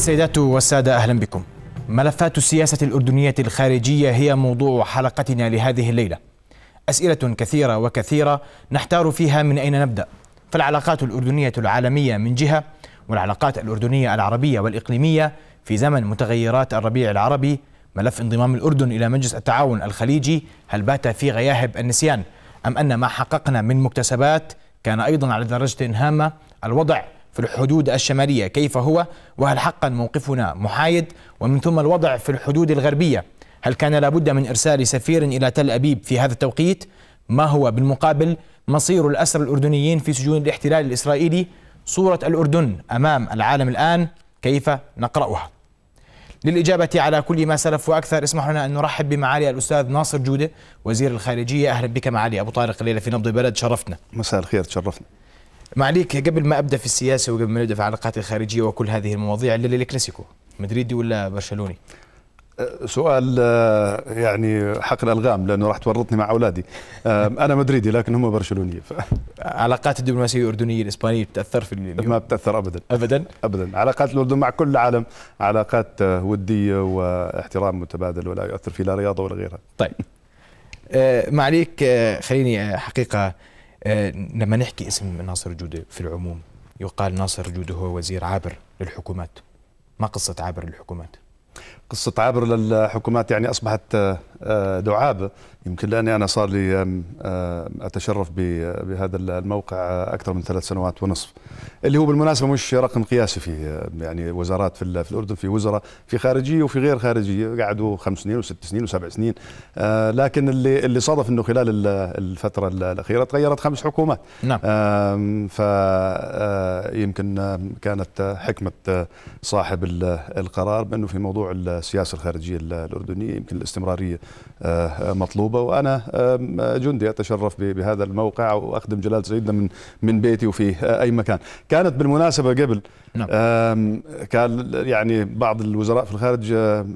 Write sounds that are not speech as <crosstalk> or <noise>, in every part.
السيدات والسادة أهلا بكم ملفات السياسة الأردنية الخارجية هي موضوع حلقتنا لهذه الليلة أسئلة كثيرة وكثيرة نحتار فيها من أين نبدأ فالعلاقات الأردنية العالمية من جهة والعلاقات الأردنية العربية والإقليمية في زمن متغيرات الربيع العربي ملف انضمام الأردن إلى مجلس التعاون الخليجي هل بات في غياهب النسيان أم أن ما حققنا من مكتسبات كان أيضا على درجة هامة الوضع في الحدود الشمالية كيف هو وهل حقا موقفنا محايد ومن ثم الوضع في الحدود الغربية هل كان لابد من إرسال سفير إلى تل أبيب في هذا التوقيت ما هو بالمقابل مصير الأسر الأردنيين في سجون الاحتلال الإسرائيلي صورة الأردن أمام العالم الآن كيف نقرأها للإجابة على كل ما سلف وأكثر اسمح لنا أن نرحب بمعالي الأستاذ ناصر جودة وزير الخارجية أهلا بك معالي أبو طارق الليلة في نبض بلد شرفتنا مساء الخير تشرفنا معليك قبل ما ابدا في السياسه وقبل ما نبدا في العلاقات الخارجيه وكل هذه المواضيع اللي الكلاسيكو مدريدي ولا برشلوني؟ أه، سؤال أه، يعني حق الالغام لانه راح تورطني مع اولادي أه، انا مدريدي لكن هم برشلونيه ف... <laughs> علاقات الدبلوماسيه الاردنيه الاسبانيه بتاثر في اليوم. ما بتاثر ابدا ابدا ابدا علاقات الاردن مع كل العالم علاقات وديه واحترام متبادل ولا يؤثر في لا رياضه ولا غيرها طيب معليك خليني حقيقه آه، لما نحكي اسم ناصر جودة في العموم يقال ناصر جودة هو وزير عابر للحكومات ما قصة عابر للحكومات؟ قصة عابر للحكومات يعني أصبحت آه، آه، دعابه يمكن لاني انا صار لي اتشرف بهذا الموقع اكثر من ثلاث سنوات ونصف اللي هو بالمناسبه مش رقم قياسي في يعني وزارات في, في الاردن في وزراء في خارجيه وفي غير خارجيه قعدوا خمس سنين وست سنين وسبع سنين آه، لكن اللي اللي صادف انه خلال الفتره الاخيره تغيرت خمس حكومات نعم فيمكن آه، كانت حكمه صاحب القرار بانه في موضوع السياسه الخارجيه الاردنيه يمكن الاستمراريه آه، مطلوبة وأنا آه، جندي أتشرف بهذا الموقع وأخدم جلالة سيدنا من من بيتي وفي آه، أي مكان كانت بالمناسبة قبل نعم. كان يعني بعض الوزراء في الخارج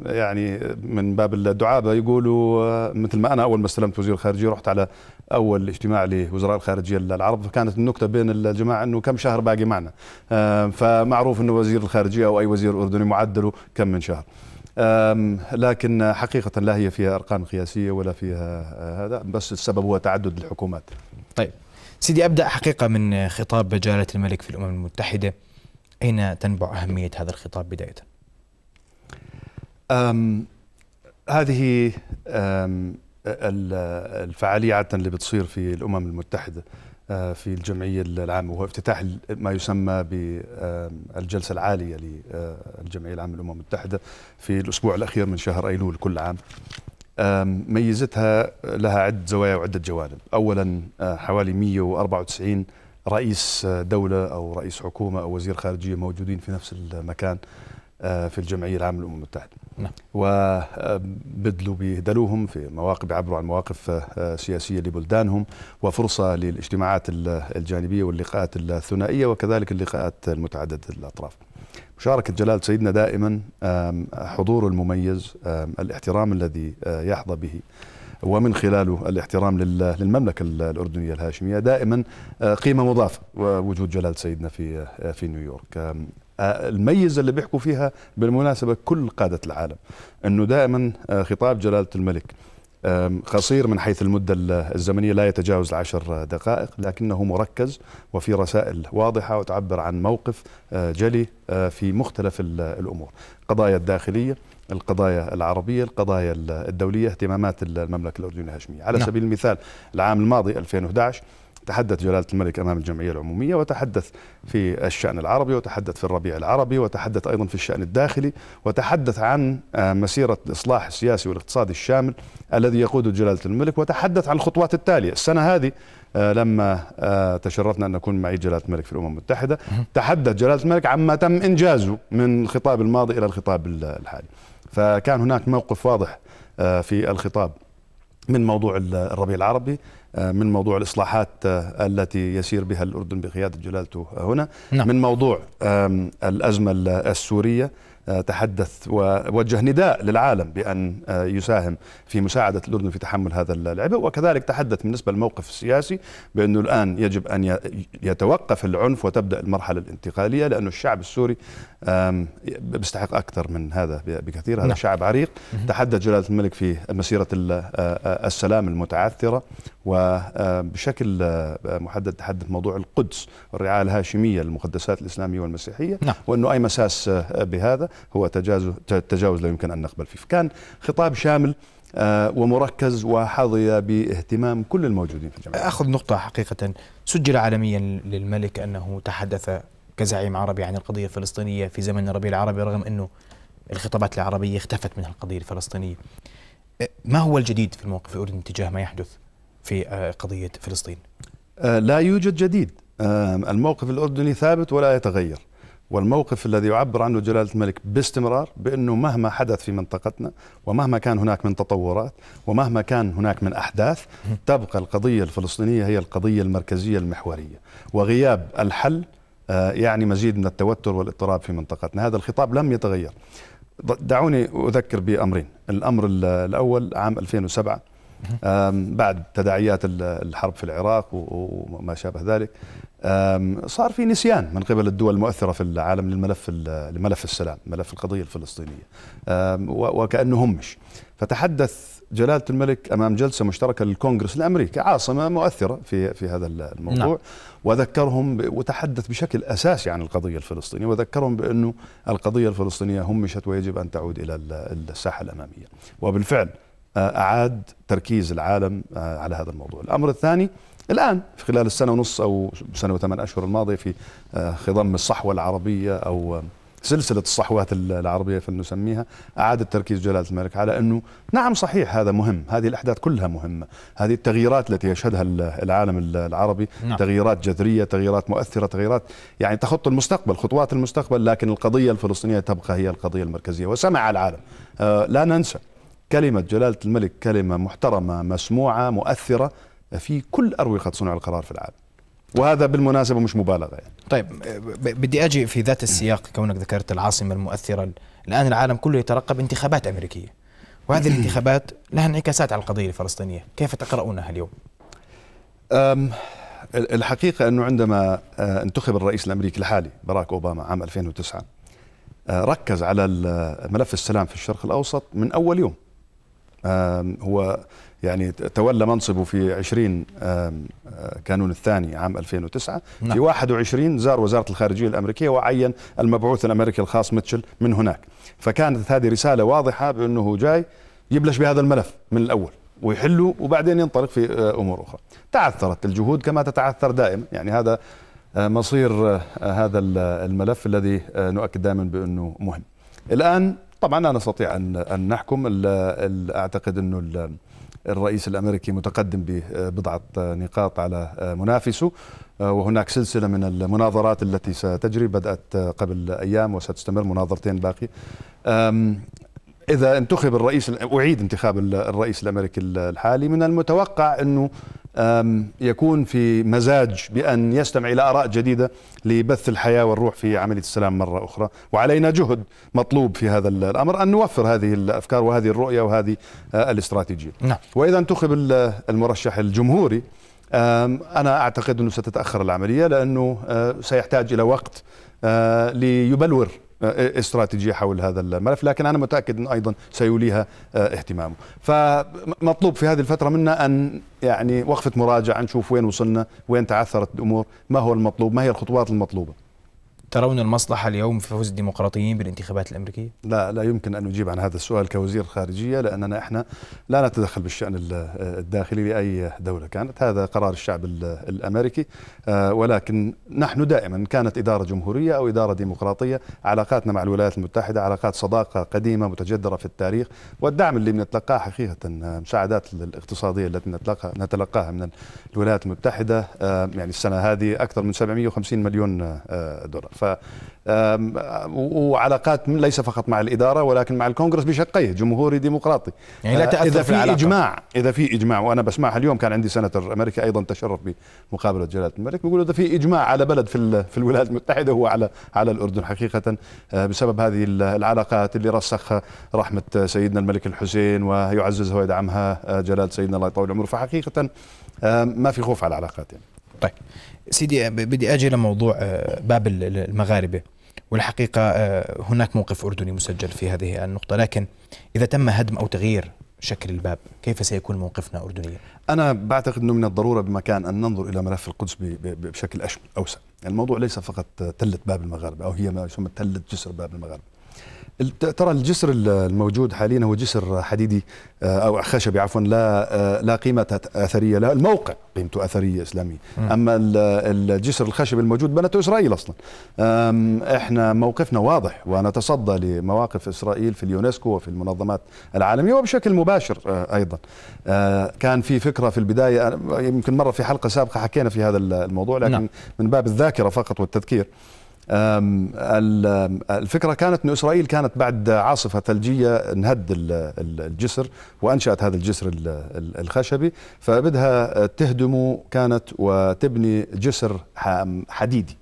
يعني من باب الدعابة يقولوا مثل ما أنا أول ما استلمت وزير الخارجية رحت على اول اجتماع لوزراء الخارجيه العرب فكانت النكته بين الجماعه انه كم شهر باقي معنا فمعروف انه وزير الخارجيه او اي وزير اردني معدله كم من شهر لكن حقيقة لا هي فيها أرقام قياسية ولا فيها آه، هذا بس السبب هو تعدد الحكومات طيب سيدي أبدأ حقيقة من خطاب جلالة الملك في الأمم المتحدة أين تنبع أهمية هذا الخطاب بداية؟ أم هذه أم الفعالية عادة اللي بتصير في الأمم المتحدة آه، في الجمعية العامة وهو افتتاح ما يسمى بالجلسة العالية للجمعية آه، العامة للأمم المتحدة في الأسبوع الأخير من شهر أيلول كل عام ميزتها لها عدة زوايا وعدة جوانب أولا آه، حوالي 194 رئيس دولة أو رئيس حكومة أو وزير خارجية موجودين في نفس المكان آه، في الجمعيه العامه للامم المتحده نعم. وبدلوا بدلوهم في مواقف بيعبروا عن مواقف آه، سياسيه لبلدانهم وفرصه للاجتماعات الجانبيه واللقاءات الثنائيه وكذلك اللقاءات المتعدده الاطراف. مشاركه جلاله سيدنا دائما حضوره المميز الاحترام الذي آه، يحظى به ومن خلاله الاحترام للمملكة الأردنية الهاشمية دائما قيمة مضافة وجود جلال سيدنا في في نيويورك الميزه اللي بيحكوا فيها بالمناسبه كل قاده العالم انه دائما آه، خطاب جلاله الملك قصير من حيث المدة الزمنية لا يتجاوز العشر دقائق لكنه مركز وفي رسائل واضحة وتعبر عن موقف آه، جلي آه، في مختلف الأمور قضايا الداخلية القضايا العربية القضايا الدولية اهتمامات المملكة الأردنية الهاشمية على نعم. سبيل المثال العام الماضي 2011 تحدث جلالة الملك أمام الجمعية العمومية وتحدث في الشأن العربي وتحدث في الربيع العربي وتحدث أيضا في الشأن الداخلي وتحدث عن آه، مسيرة الإصلاح السياسي والاقتصادي الشامل الذي يقوده جلالة الملك وتحدث عن الخطوات التالية السنة هذه آه، لما آه، تشرفنا أن نكون معي جلالة الملك في الأمم المتحدة تحدث جلالة الملك عما تم إنجازه من الخطاب الماضي إلى الخطاب الحالي فكان هناك موقف واضح في الخطاب من موضوع الربيع العربي من موضوع الإصلاحات آه، التي يسير بها الأردن بقيادة جلالته هنا نعم. من موضوع الأزمة السورية آه، تحدث ووجه نداء للعالم بأن آه، يساهم في مساعدة الأردن في تحمل هذا العبء وكذلك تحدث بالنسبة للموقف السياسي بأنه الآن يجب أن يتوقف العنف وتبدأ المرحلة الانتقالية لأن الشعب السوري بيستحق أكثر من هذا بكثير هذا نعم. شعب عريق تحدث جلالة الملك في مسيرة السلام المتعثرة وبشكل آه، محدد تحدث موضوع القدس والرعاية الهاشمية للمقدسات الإسلامية والمسيحية نعم. وأنه أي مساس آه، بهذا هو تجاوز, تجاوز لا يمكن أن نقبل فيه فكان خطاب شامل آه، ومركز وحظي باهتمام كل الموجودين في الجمعية أخذ نقطة حقيقة سجل عالميا للملك أنه تحدث كزعيم عربي عن القضية الفلسطينية في زمن الربيع العربي رغم أنه الخطابات العربية اختفت منها القضية الفلسطينية ما هو الجديد في الموقف الأردني تجاه ما يحدث في آه، قضية فلسطين آه، لا يوجد جديد آه، الموقف الأردني ثابت ولا يتغير والموقف الذي يعبر عنه جلالة الملك باستمرار بأنه مهما حدث في منطقتنا ومهما كان هناك من تطورات ومهما كان هناك من أحداث تبقى القضية الفلسطينية هي القضية المركزية المحورية وغياب الحل يعني مزيد من التوتر والاضطراب في منطقتنا هذا الخطاب لم يتغير دعوني أذكر بأمرين الأمر الأول عام 2007 بعد تداعيات الحرب في العراق وما شابه ذلك صار في نسيان من قبل الدول المؤثره في العالم للملف لملف السلام ملف القضيه الفلسطينيه وكانه همش فتحدث جلاله الملك امام جلسه مشتركه للكونغرس الامريكي عاصمه مؤثره في في هذا الموضوع نعم. وذكرهم وتحدث بشكل اساسي عن القضيه الفلسطينيه وذكرهم بانه القضيه الفلسطينيه همشت ويجب ان تعود الى الساحه الاماميه وبالفعل أعاد تركيز العالم آه، على هذا الموضوع الأمر الثاني الآن في خلال السنة ونص أو سنة وثمان أشهر الماضية في آه، خضم الصحوة العربية أو آه، سلسلة الصحوات العربية فلنسميها أعاد التركيز جلالة الملك على أنه نعم صحيح هذا مهم هذه الأحداث كلها مهمة هذه التغييرات التي يشهدها العالم العربي نعم. تغييرات جذرية تغييرات مؤثرة تغييرات يعني تخط المستقبل خطوات المستقبل لكن القضية الفلسطينية تبقى هي القضية المركزية وسمع العالم لا ننسى كلمة جلالة الملك كلمة محترمة مسموعة مؤثرة في كل أروقة صنع القرار في العالم وهذا بالمناسبة مش مبالغة يعني. طيب بدي أجي في ذات السياق كونك ذكرت العاصمة المؤثرة الآن العالم كله يترقب انتخابات أمريكية وهذه الانتخابات لها انعكاسات على القضية الفلسطينية كيف تقرؤونها اليوم؟ الحقيقة أنه عندما آه، انتخب الرئيس الأمريكي الحالي باراك أوباما عام 2009 آه، ركز على ملف السلام في الشرق الأوسط من أول يوم هو يعني تولى منصبه في 20 آه، كانون الثاني عام 2009 نعم. في 21 زار وزارة الخارجية الأمريكية وعين المبعوث الأمريكي الخاص ميتشل من هناك فكانت هذه رسالة واضحة بأنه جاي يبلش بهذا الملف من الأول ويحله وبعدين ينطلق في آه، أمور أخرى تعثرت الجهود كما تتعثر دائما يعني هذا آه، مصير هذا الملف الذي نؤكد دائما بأنه مهم الآن طبعا لا نستطيع ان ان نحكم اعتقد انه الرئيس الامريكي متقدم ببضعه نقاط على منافسه آه، وهناك سلسله من المناظرات التي ستجري بدات قبل ايام وستستمر مناظرتين باقي اذا انتخب الرئيس اعيد انتخاب الرئيس الامريكي الحالي من المتوقع انه يكون في مزاج بان يستمع الى اراء جديده لبث الحياه والروح في عمليه السلام مره اخرى، وعلينا جهد مطلوب في هذا الامر ان نوفر هذه الافكار وهذه الرؤيه وهذه آه، الاستراتيجيه. نعم. واذا انتخب المرشح الجمهوري انا اعتقد انه ستتاخر العمليه لانه آه، سيحتاج الى وقت آه، ليبلور آه، استراتيجيه حول هذا الملف لكن انا متاكد أن ايضا سيوليها آه، اهتمامه فمطلوب في هذه الفتره منا ان يعني وقفه مراجعه نشوف وين وصلنا وين تعثرت الامور ما هو المطلوب ما هي الخطوات المطلوبه ترون المصلحة اليوم في فوز الديمقراطيين بالانتخابات الأمريكية؟ لا لا يمكن أن أجيب عن هذا السؤال كوزير خارجية لأننا إحنا لا نتدخل بالشأن الداخلي لأي دولة كانت هذا قرار الشعب الأمريكي آه، ولكن نحن دائما كانت إدارة جمهورية أو إدارة ديمقراطية علاقاتنا مع الولايات المتحدة علاقات صداقة قديمة متجذرة في التاريخ والدعم اللي بنتلقاه حقيقة المساعدات آه، الاقتصادية التي نتلقاها من الولايات المتحدة آه، يعني السنة هذه أكثر من 750 مليون دولار وعلاقات ليس فقط مع الاداره ولكن مع الكونغرس بشقيه جمهوري ديمقراطي يعني لا آه، تأثر اذا في العلاقة. اجماع اذا في اجماع وانا بسمعها اليوم كان عندي سنتر امريكا ايضا تشرف بمقابله جلاله الملك بيقول اذا في اجماع على بلد في في الولايات المتحده هو على على الاردن حقيقه آه، بسبب هذه العلاقات اللي رسخها رحمه سيدنا الملك الحسين ويعززها ويدعمها آه، جلاله سيدنا الله يطول عمره فحقيقه ما في خوف على العلاقات يعني. طيب سيدي بدي اجي لموضوع آه، باب المغاربه والحقيقه آه، هناك موقف اردني مسجل في هذه النقطه لكن اذا تم هدم او تغيير شكل الباب كيف سيكون موقفنا أردنيا؟ أنا بعتقد أنه من الضرورة بمكان أن ننظر إلى ملف القدس بشكل أشمل أوسع الموضوع ليس فقط تلة باب المغاربة أو هي ما يسمى تلة جسر باب المغاربة ترى الجسر الموجود حاليا هو جسر حديدي آه، او خشبي عفوا لا آه، لا قيمه اثريه له الموقع قيمته اثريه اسلاميه م. اما الجسر الخشبي الموجود بنته اسرائيل اصلا احنا موقفنا واضح ونتصدى لمواقف اسرائيل في اليونسكو وفي المنظمات العالميه وبشكل مباشر آه، ايضا كان في فكره في البدايه يمكن مره في حلقه سابقه حكينا في هذا الموضوع لكن نعم. من باب الذاكره فقط والتذكير الفكرة كانت أن إسرائيل كانت بعد عاصفة ثلجية انهد الجسر وأنشأت هذا الجسر الخشبي فبدها تهدمه كانت وتبني جسر حديدي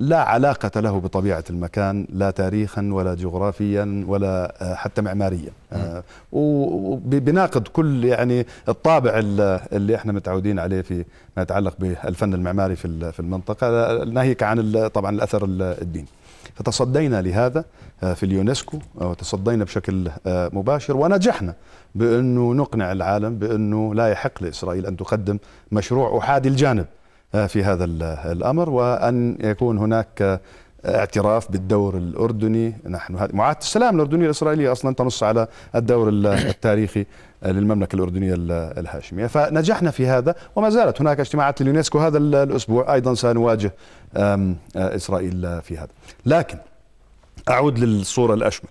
لا علاقة له بطبيعة المكان لا تاريخا ولا جغرافيا ولا آه، حتى معماريا آه، وبناقض كل يعني الطابع اللي احنا متعودين عليه في ما يتعلق بالفن المعماري في المنطقة ناهيك عن طبعا الأثر الديني فتصدينا لهذا آه، في اليونسكو وتصدينا بشكل مباشر ونجحنا بأنه نقنع العالم بأنه لا يحق لإسرائيل أن تقدم مشروع أحادي الجانب آه، في هذا الأمر وأن يكون هناك آه، اعتراف بالدور الاردني نحن معاهده السلام الاردنيه الاسرائيليه اصلا تنص على الدور <coughs> التاريخي آه، للمملكه الاردنيه الهاشميه فنجحنا في هذا وما زالت هناك اجتماعات اليونسكو هذا الاسبوع ايضا سنواجه اسرائيل في هذا لكن اعود للصوره الاشمل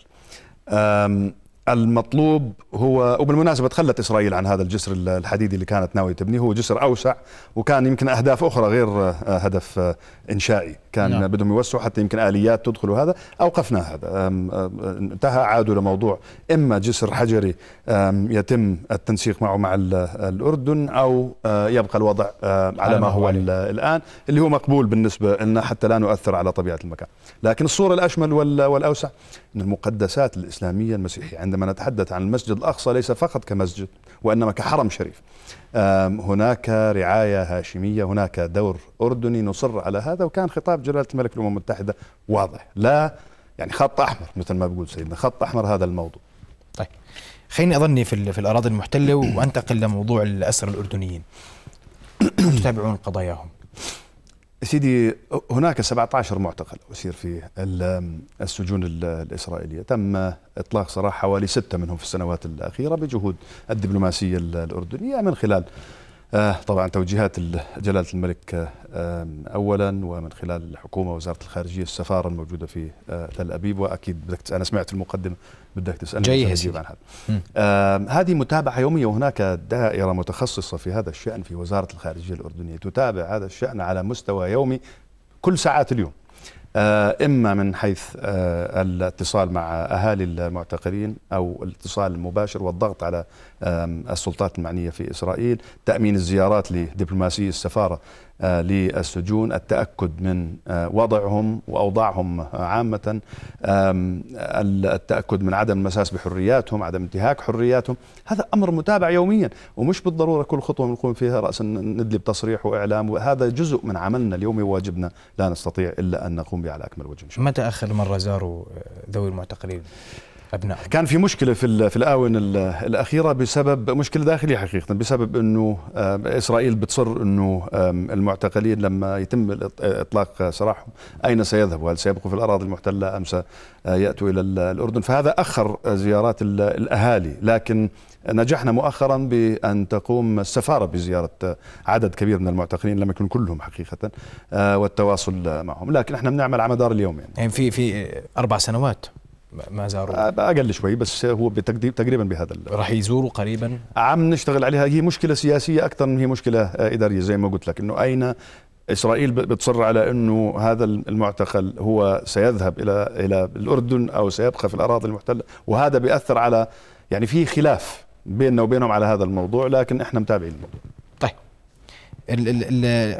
المطلوب هو وبالمناسبة تخلت إسرائيل عن هذا الجسر الحديدي اللي كانت ناوية تبنيه هو جسر أوسع وكان يمكن أهداف أخرى غير آه، هدف آه، إنشائي كان نعم. بدهم يوسعوا حتى يمكن آليات تدخل هذا أوقفنا هذا انتهى عادوا لموضوع إما جسر حجري يتم التنسيق معه مع الأردن أو آه، يبقى الوضع على ما هو الآن اللي هو مقبول بالنسبة لنا حتى لا نؤثر على طبيعة المكان لكن الصورة الأشمل والأوسع أن المقدسات الإسلامية المسيحية عندما عندما نتحدث عن المسجد الأقصى ليس فقط كمسجد وإنما كحرم شريف هناك رعاية هاشمية هناك دور أردني نصر على هذا وكان خطاب جلالة الملك الأمم المتحدة واضح لا يعني خط أحمر مثل ما بقول سيدنا خط أحمر هذا الموضوع طيب خليني أظني في, في الأراضي المحتلة وأنتقل لموضوع الأسر الأردنيين <clears throat> تتابعون قضاياهم سيدي هناك 17 معتقل أسير في السجون الإسرائيلية تم إطلاق سراح حوالي ستة منهم في السنوات الأخيرة بجهود الدبلوماسية الأردنية من خلال آه، طبعا توجيهات جلالة الملك آه، أولا ومن خلال الحكومة وزارة الخارجية السفارة الموجودة في آه، تل أبيب وأكيد بدك أنا سمعت المقدمة بدك تسألني جاي أجيب عن هذا هذه متابعة يومية وهناك دائرة متخصصة في هذا الشأن في وزارة الخارجية الأردنية تتابع هذا الشأن على مستوى يومي كل ساعات اليوم آه، إما من حيث آه، الاتصال مع أهالي المعتقلين أو الاتصال المباشر والضغط على السلطات المعنية في إسرائيل تأمين الزيارات لدبلوماسي السفارة آه، للسجون التأكد من وضعهم وأوضاعهم عامة التأكد من عدم المساس بحرياتهم عدم انتهاك حرياتهم هذا أمر متابع يوميا ومش بالضرورة كل خطوة بنقوم فيها رأسا ندلي بتصريح وإعلام وهذا جزء من عملنا اليومي وواجبنا لا نستطيع إلا أن نقوم نقوم بها على اكمل وجه إن شاء الله. متى اخر مره زاروا ذوي المعتقلين ابناء كان في مشكله في في الاونه الاخيره بسبب مشكله داخليه حقيقه بسبب انه اسرائيل بتصر انه المعتقلين لما يتم اطلاق سراحهم اين سيذهبوا؟ هل سيبقوا في الاراضي المحتله ام سياتوا الى الاردن؟ فهذا اخر زيارات الاهالي لكن نجحنا مؤخرا بأن تقوم السفارة بزيارة عدد كبير من المعتقلين لم يكن كلهم حقيقة آه، والتواصل معهم لكن احنا بنعمل على مدار اليوم يعني في في أربع سنوات ما زاروا آه، اقل شوي بس هو تقريبا بهذا راح يزوروا قريبا عم نشتغل عليها هي مشكله سياسيه اكثر من هي مشكله اداريه زي ما قلت لك انه اين اسرائيل بتصر على انه هذا المعتقل هو سيذهب الى الى الاردن او سيبقى في الاراضي المحتله وهذا بياثر على يعني في خلاف بيننا وبينهم على هذا الموضوع لكن احنا متابعين الموضوع طيب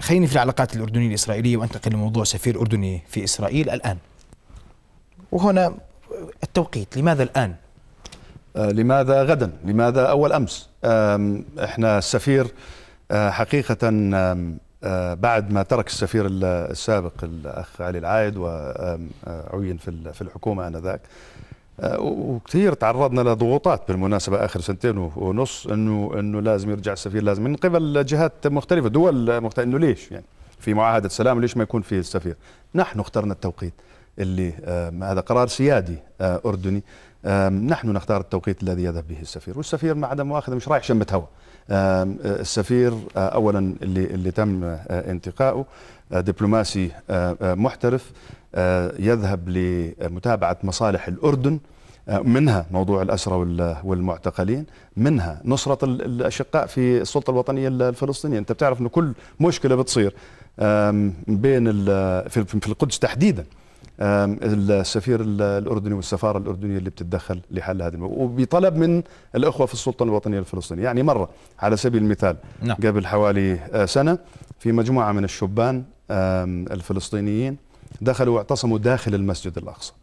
خليني في العلاقات الأردنية الإسرائيلية وأنتقل لموضوع سفير أردني في إسرائيل الآن وهنا التوقيت لماذا الآن؟ آه لماذا غدا؟ لماذا أول أمس؟ آه إحنا السفير آه حقيقة آه، بعد ما ترك السفير السابق الأخ علي العايد وعين آه، في الحكومة آنذاك وكثير تعرضنا لضغوطات بالمناسبه اخر سنتين ونص انه انه لازم يرجع السفير لازم من قبل جهات مختلفه دول مختلفه انه ليش يعني في معاهده سلام ليش ما يكون فيه السفير نحن اخترنا التوقيت اللي هذا قرار سيادي آه، اردني نحن نختار التوقيت الذي يذهب به السفير والسفير ما عدم مؤاخذه مش رايح شمت هواء آه، السفير آه، اولا اللي اللي تم انتقائه دبلوماسي محترف آه، يذهب لمتابعة مصالح الأردن آه، منها موضوع الأسرة والمعتقلين منها نصرة الأشقاء في السلطة الوطنية الفلسطينية أنت بتعرف أنه كل مشكلة بتصير بين في القدس تحديدا السفير الأردني والسفارة الأردنية اللي بتتدخل لحل هذه الموضوع وبطلب من الأخوة في السلطة الوطنية الفلسطينية يعني مرة على سبيل المثال نعم. قبل حوالي آه، سنة في مجموعة من الشبان الفلسطينيين دخلوا واعتصموا داخل المسجد الأقصى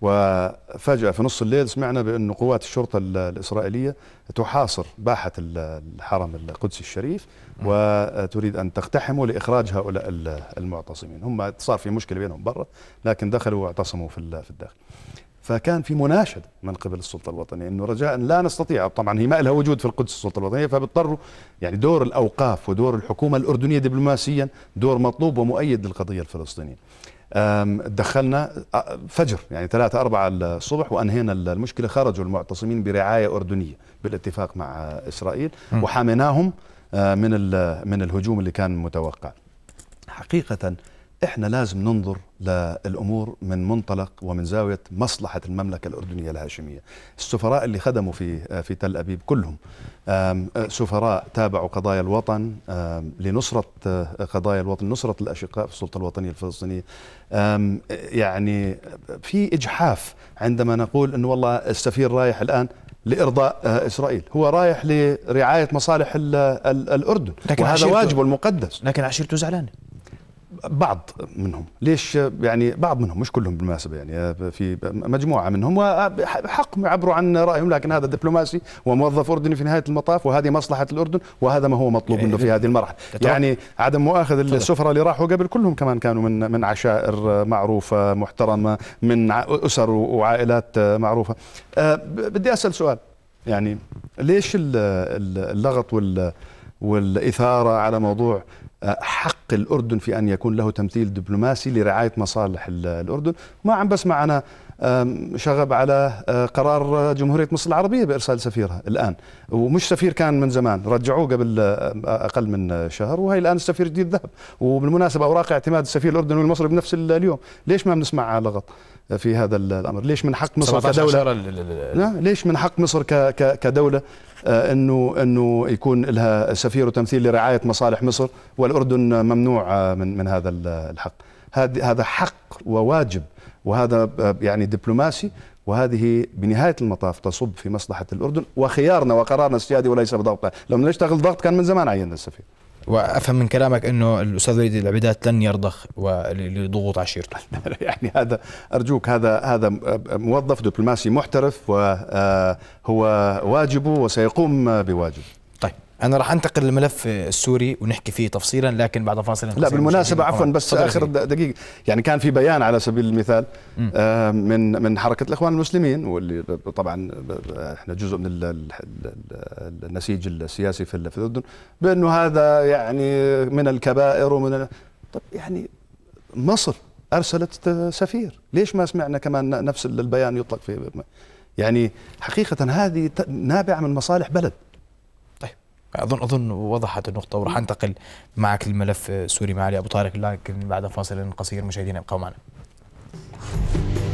وفجأة في نص الليل سمعنا بأن قوات الشرطة الإسرائيلية تحاصر باحة الحرم القدسي الشريف وتريد أن تقتحمه لإخراج هؤلاء المعتصمين هم صار في مشكلة بينهم برا لكن دخلوا واعتصموا في في الداخل فكان في مناشد من قبل السلطه الوطنيه انه رجاء لا نستطيع طبعا هي ما لها وجود في القدس السلطه الوطنيه فبيضطروا يعني دور الاوقاف ودور الحكومه الاردنيه دبلوماسيا دور مطلوب ومؤيد للقضيه الفلسطينيه دخلنا فجر يعني ثلاثة أربعة الصبح وأنهينا المشكلة خرجوا المعتصمين برعاية أردنية بالاتفاق مع إسرائيل وحميناهم من من الهجوم اللي كان متوقع حقيقة احنا لازم ننظر للامور من منطلق ومن زاويه مصلحه المملكه الاردنيه الهاشميه. السفراء اللي خدموا في في تل ابيب كلهم سفراء تابعوا قضايا الوطن لنصره آه، قضايا الوطن، نصره الاشقاء في السلطه الوطنيه الفلسطينيه. يعني في اجحاف عندما نقول انه والله السفير رايح الان لارضاء آه، اسرائيل، هو رايح لرعايه مصالح الاردن لكن وهذا واجبه المقدس. لكن عشيرته زعلانه. بعض منهم ليش يعني بعض منهم مش كلهم بالمناسبة يعني في مجموعة منهم وحق يعبروا عن رأيهم لكن هذا دبلوماسي وموظف أردني في نهاية المطاف وهذه مصلحة الأردن وهذا ما هو مطلوب منه في إيه، هذه المرحلة إيه، يعني عدم مؤاخذ السفراء اللي راحوا قبل كلهم كمان كانوا من من عشائر معروفة محترمة من أسر وعائلات معروفة أه، بدي أسأل سؤال يعني ليش اللغط والإثارة على موضوع أه، حق حق الأردن في أن يكون له تمثيل دبلوماسي لرعاية مصالح الأردن ما عم بسمع أنا شغب على أه، قرار جمهورية مصر العربية بإرسال سفيرها الآن ومش سفير كان من زمان رجعوه قبل أه، أقل من شهر وهي الآن السفير جديد ذهب وبالمناسبة أوراق اعتماد السفير الأردني والمصري بنفس اليوم ليش ما بنسمع لغط في هذا الأمر ليش من حق مصر كدولة نعم، ليش من حق مصر كدولة أه، انه انه يكون لها سفير وتمثيل لرعايه مصالح مصر والاردن ممنوع من من هذا الحق هذا حق وواجب وهذا يعني دبلوماسي وهذه بنهاية المطاف تصب في مصلحة الأردن وخيارنا وقرارنا السيادي وليس بضغط لو بدنا نشتغل ضغط كان من زمان عيننا السفير وافهم من كلامك انه الاستاذ وليد العبيدات لن يرضخ لضغوط عشيرته <laughs> يعني هذا ارجوك هذا هذا موظف دبلوماسي محترف وهو آه، واجبه وسيقوم بواجبه انا راح انتقل للملف السوري ونحكي فيه تفصيلا لكن بعد فاصل لا بالمناسبه عفوا بس اخر دقيقه يعني كان في بيان على سبيل المثال آه من من حركه الاخوان المسلمين واللي طبعا احنا جزء من النسيج السياسي في الاردن بانه هذا يعني من الكبائر ومن طب يعني مصر ارسلت سفير ليش ما سمعنا كمان نفس البيان يطلق في يعني حقيقه هذه نابعه من مصالح بلد اظن اظن وضحت النقطه وراح انتقل معك لملف سوري مع علي ابو طارق لكن بعد فاصل قصير مشاهدينا ابقوا معنا.